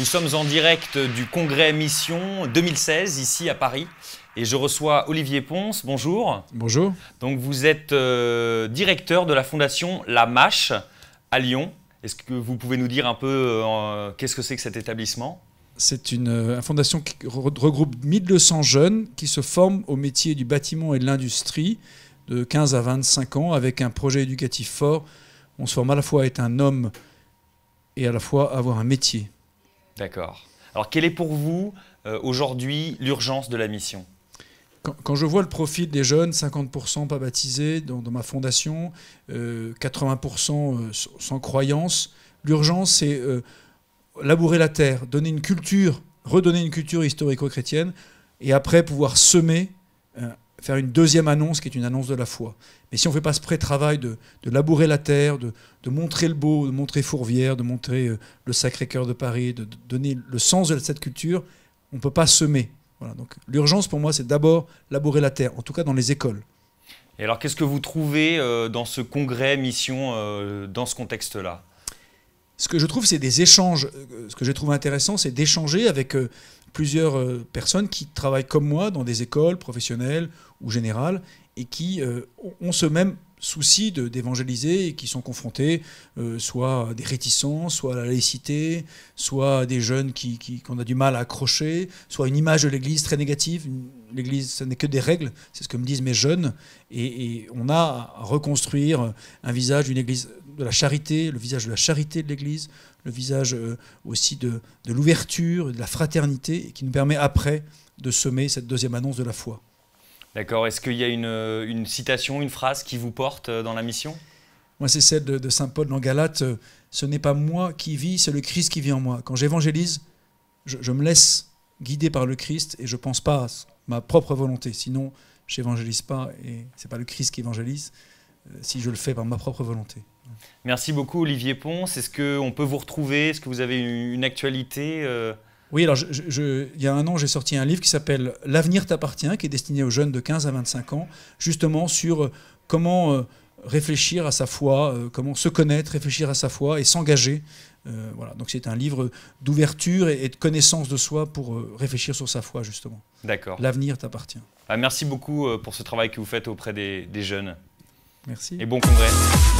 Nous sommes en direct du congrès Mission 2016 ici à Paris et je reçois Olivier Ponce. Bonjour. Bonjour. Donc vous êtes euh, directeur de la fondation La Mâche à Lyon. Est-ce que vous pouvez nous dire un peu euh, qu'est-ce que c'est que cet établissement c'est une, euh, une, fondation qui regroupe 1200 jeunes qui se forment au métier du bâtiment et de l'industrie de 15 à 25 ans avec un projet éducatif fort. On se forme à la fois à être un homme et à la fois à avoir un métier. D'accord. Alors, quelle est pour vous euh, aujourd'hui l'urgence de la mission quand, je vois le profil des jeunes, 50% pas baptisés dans, ma fondation, 80% euh, euh, sans, croyance, l'urgence c'est labourer la terre, donner une culture, redonner une culture historico-chrétienne, et après pouvoir semer faire une deuxième annonce qui est une annonce de la foi. Mais si on ne fait pas ce pré-travail de, labourer la terre, de, montrer le beau, de montrer Fourvière, de montrer euh, le Sacré-Cœur de Paris, de, donner le sens de cette culture, on ne peut pas semer. Voilà, donc l'urgence pour moi, c'est d'abord labourer la terre, en tout cas dans les écoles. Et alors, qu'est-ce que vous trouvez euh, dans ce congrès mission, euh, dans ce contexte-là Ce que je trouve, c'est des échanges. Ce que je trouve intéressant, c'est d'échanger avec plusieurs euh, personnes qui travaillent comme moi dans des écoles professionnelles ou générales et qui euh, ont ce même souci d'évangéliser et qui sont confrontés euh, soit à des réticences, soit à la laïcité, soit à des jeunes qui, qu'on a du mal à accrocher, soit à une image de l'Église très négative. L'Église, ce n'est que des règles, c'est ce que me disent mes jeunes. Et, et, on a à reconstruire un visage d'une Église de la charité, le visage de la charité de l'Église, le visage euh, aussi de, l'ouverture, de la fraternité, qui nous permet après de semer cette deuxième annonce de la foi. D'accord. Est-ce qu'il y a une, euh, citation, une phrase qui vous porte euh, dans la mission Moi, c'est celle de, saint Paul dans Galate. Ce n'est pas moi qui vis, c'est le Christ qui vit en moi. Quand j'évangélise, je, me laisse guider par le Christ et je ne pense pas à ma propre volonté. Sinon, j'évangélise pas et ce n'est pas le Christ qui évangélise si je le fais par ma propre volonté. Merci beaucoup Olivier Ponce. Est-ce qu'on peut vous retrouver Est-ce que vous avez une actualité euh? oui, alors il y a un an, j'ai sorti un livre qui s'appelle L'avenir t'appartient, qui est destiné aux jeunes de 15 à 25 ans, justement sur euh, comment euh, réfléchir à sa foi, comment se connaître, réfléchir à sa foi et s'engager. voilà, donc c'est un livre d'ouverture et, de connaissance de soi pour réfléchir sur sa foi, justement. D'accord. L'avenir t'appartient. Ah, merci beaucoup pour ce travail que vous faites auprès des, des jeunes. Merci. Et bon congrès.